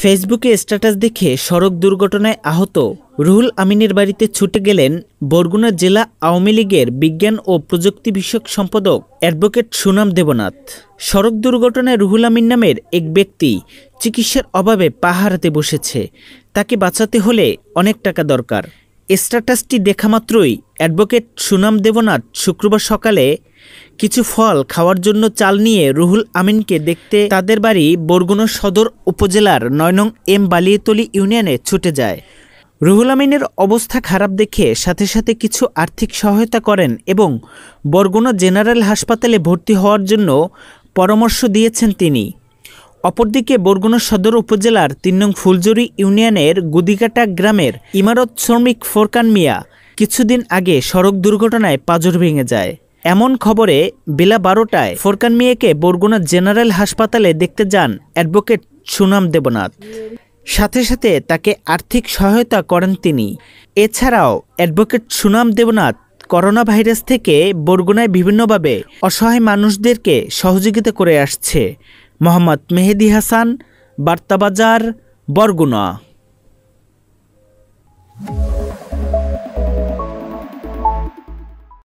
ফেসবুকে স্ট্যাটাস দেখে সড়ক দুর্ঘটনায় আহত রুহুল আমিনের বাড়িতে ছুটে গেলেন বরগুনা জেলা আওয়ামী লীগের বিজ্ঞান ও প্রযুক্তি বিষয়ক সম্পাদক অ্যাডভোকেট সুনাম দেবনাথ সড়ক দুর্ঘটনায় রুহুল আমিন নামের এক ব্যক্তি চিকিৎসার অভাবে পাহারাতে বসেছে তাকে বাঁচাতে হলে অনেক টাকা দরকার স্ট্যাটাসটি দেখা মাত্রই অ্যাডভোকেট সুনাম দেবনাথ শুক্রবার সকালে কিছু ফল খাওয়ার জন্য চাল নিয়ে রুহুল আমিনকে দেখতে তাদের বাড়ি বরগুনা সদর উপজেলার নয়নং এম বালিয়েতলি ইউনিয়নে ছুটে যায় রুহুল আমিনের অবস্থা খারাপ দেখে সাথে সাথে কিছু আর্থিক সহায়তা করেন এবং বরগুনা জেনারেল হাসপাতালে ভর্তি হওয়ার জন্য পরামর্শ দিয়েছেন তিনি অপরদিকে বরগুনা সদর উপজেলার তিন নং ফুলজুরি ইউনিয়নের গুদিকাটা গ্রামের ইমারত শ্রমিক ফোরকান মিয়া কিছুদিন আগে সড়ক দুর্ঘটনায় পাজর ভেঙে যায় এমন খবরে বেলা বারোটায় ফোরকান মিয়াকে বরগুনা জেনারেল হাসপাতালে দেখতে যান অ্যাডভোকেট সুনাম দেবনাথ সাথে সাথে তাকে আর্থিক সহায়তা করেন তিনি এছাড়াও অ্যাডভোকেট সুনাম দেবনাথ করোনা ভাইরাস থেকে বরগুনায় বিভিন্নভাবে অসহায় মানুষদেরকে সহযোগিতা করে আসছে মোহাম্মদ মেহেদি হাসান বার্তাবাজার বরগুনা